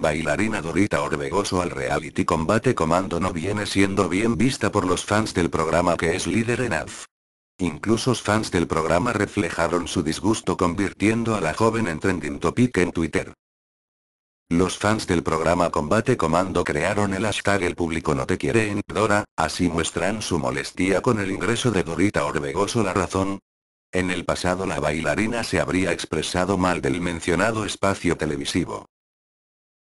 Bailarina Dorita Orbegoso al reality combate comando no viene siendo bien vista por los fans del programa que es líder en AF. Incluso fans del programa reflejaron su disgusto convirtiendo a la joven en trending topic en Twitter. Los fans del programa Combate Comando crearon el hashtag El público no te quiere en Dora, así muestran su molestia con el ingreso de Dorita Orbegoso la razón. En el pasado la bailarina se habría expresado mal del mencionado espacio televisivo.